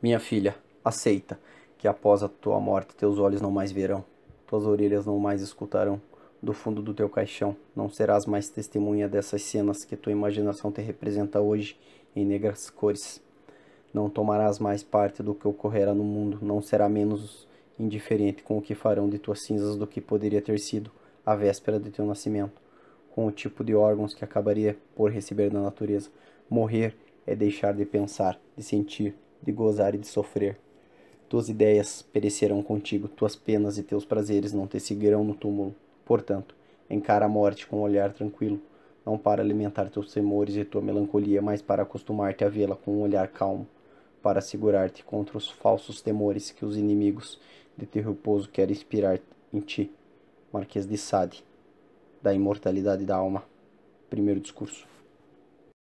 Minha filha, aceita que após a tua morte teus olhos não mais verão, tuas orelhas não mais escutarão, do fundo do teu caixão não serás mais testemunha dessas cenas que tua imaginação te representa hoje em negras cores. Não tomarás mais parte do que ocorrerá no mundo, não será menos indiferente com o que farão de tuas cinzas do que poderia ter sido a véspera de teu nascimento, com o tipo de órgãos que acabaria por receber da natureza. Morrer é deixar de pensar, de sentir, de gozar e de sofrer. Tuas ideias perecerão contigo, tuas penas e teus prazeres não te seguirão no túmulo. Portanto, encara a morte com um olhar tranquilo, não para alimentar teus temores e tua melancolia, mas para acostumar-te a vê-la com um olhar calmo, para segurar-te contra os falsos temores que os inimigos de teu repouso querem inspirar em ti. Marquês de Sade, da Imortalidade da Alma. Primeiro discurso.